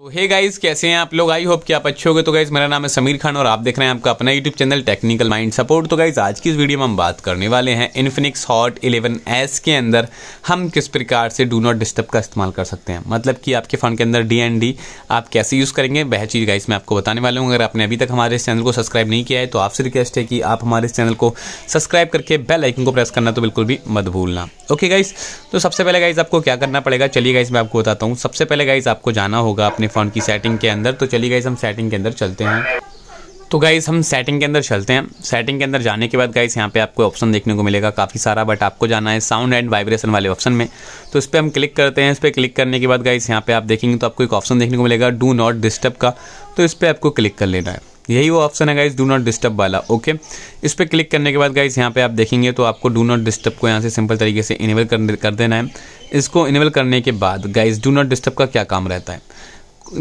तो hey guys कैसे हैं आप लोग आई होप कि आप अच्छे होंगे तो गाइस मेरा नाम है समीर खान और आप देख रहे हैं आपका अपना YouTube channel technical mind support तो गाइस आज की इस वीडियो में हम बात करने वाले हैं इन्फिनिक्स हॉट 11s के अंदर हम किस प्रकार से डू नॉट डिस्टर्ब का इस्तेमाल कर सकते हैं मतलब कि आपके फ़ोन के अंदर डी एंड डी आप कैसे यूज़ करेंगे वह चीज़ गाइस मैं आपको बताने वाला हूँ अगर आपने अभी तक हमारे इस चैनल को सब्सक्राइब नहीं किया है तो आपसे रिक्वेस्ट है कि आप हमारे इस चैनल को सब्सक्राइब करके बेल आइकन को प्रेस करना तो बिल्कुल भी मत भूलना ओके गाइस तो सबसे पहले गाइज आपको क्या करना पड़ेगा चलिए गाइज मैं आपको बताता हूँ सबसे पहले गाइज आपको जाना होगा अपने अपने फ़ोन की सेटिंग के अंदर तो चलिए गाइज हम सेटिंग के अंदर चलते हैं तो गाइज़ हम सेटिंग के अंदर चलते हैं सेटिंग के अंदर जाने के बाद गाइज़ यहाँ पे आपको ऑप्शन देखने को मिलेगा काफ़ी सारा बट आपको जाना है साउंड एंड वाइब्रेशन वाले ऑप्शन में तो इस पर हम क्लिक करते हैं इस पर क्लिक करने के बाद गाइज़ यहाँ पे आप देखेंगे तो आपको एक ऑप्शन देखने को मिलेगा डू नॉट डिस्टर्ब का तो इस पर आपको क्लिक कर लेना है यही वो ऑप्शन है गाइज डू नॉट डिस्टर्ब वाला ओके इस पर क्लिक करने के बाद गाइज यहाँ पे आप देखेंगे तो आपको डू नॉट डिस्टर्ब को यहाँ से सिंपल तरीके से इनेबल कर देना है इसको इनेबल करने के बाद गाइज डू नॉट डिस्टर्ब का क्या काम रहता है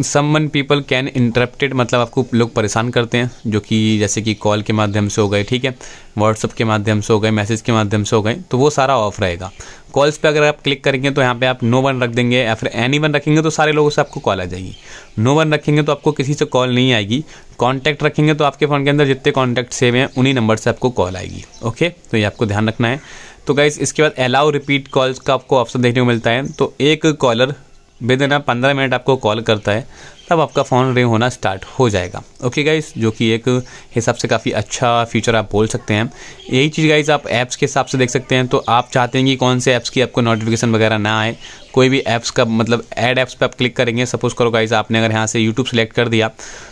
someone people can interrupted मतलब आपको लोग परेशान करते हैं जो कि जैसे कि कॉल के माध्यम से हो गए ठीक है व्हाट्सअप के माध्यम से हो गए मैसेज के माध्यम से हो गए तो वो सारा ऑफ रहेगा कॉल्स पे अगर आप क्लिक करेंगे तो यहाँ पे आप नो वन रख देंगे या फिर एनी वन रखेंगे तो सारे लोगों से आपको कॉल आ जाएगी नो वन रखेंगे तो आपको किसी से कॉल नहीं आएगी कॉन्टैक्ट रखेंगे तो आपके फ़ोन के अंदर जितने कॉन्टैक्ट सेव हैं उन्हीं नंबर से आपको कॉल आएगी ओके तो ये आपको ध्यान रखना है तो गाइज इसके बाद अलाउ रिपीट कॉल्स का आपको ऑप्शन देखने को मिलता है तो एक कॉलर विद इन पंद्रह मिनट आपको कॉल करता है तब आपका फ़ोन रिंग होना स्टार्ट हो जाएगा ओके गाइस जो कि एक हिसाब से काफ़ी अच्छा फीचर आप बोल सकते हैं यही चीज़ गाइस आप ऐप्स के हिसाब से देख सकते हैं तो आप चाहते हैं कि कौन से ऐप्स की आपको नोटिफिकेशन वगैरह ना आए कोई भी ऐप्स का मतलब ऐड ऐप्स पे आप क्लिक करेंगे सपोज़ करो गाइस आपने अगर यहाँ से यूट्यूब सेलेक्ट कर दिया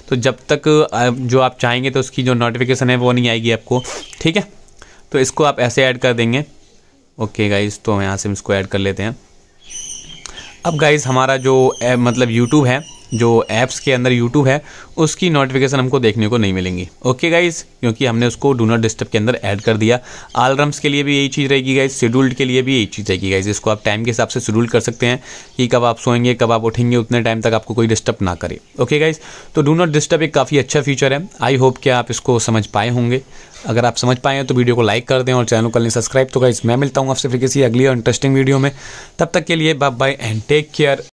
तो जब तक जो आप चाहेंगे तो उसकी जो नोटिफिकेशन है वो नहीं आएगी आपको ठीक है तो इसको आप ऐसे ऐड कर देंगे ओके गाइज़ तो यहाँ से हम इसको ऐड कर लेते हैं अब गाइज़ हमारा जो मतलब यूट्यूब है जो ऐप्स के अंदर यूट्यूब है उसकी नोटिफिकेशन हमको देखने को नहीं मिलेंगी ओके गाइज क्योंकि हमने उसको डू नॉट डिस्टर्ब के अंदर ऐड कर दिया आलरम्स के लिए भी यही चीज़ रहेगी गाइज शेड्यूल्ड के लिए भी यही चीज़ रहेगी गाइज इसको आप टाइम के हिसाब से शेड्यूल कर सकते हैं कि कब आप सोएंगे कब आप उठेंगे उतने टाइम तक आपको कोई डिस्टर्ब ना करे ओके गाइज तो डू नॉट डिस्टर्ब एक काफ़ी अच्छा फीचर है आई होप कि आप इसको समझ पाए होंगे अगर आप समझ पाए हैं तो वीडियो को लाइक कर दें और चैनल को लें सब्सक्राइब तो गाइज मैं मिलता हूँ आपसे फिर किसी अगली और इंटरेस्टिंग वीडियो में तब तक के लिए bye bye and take care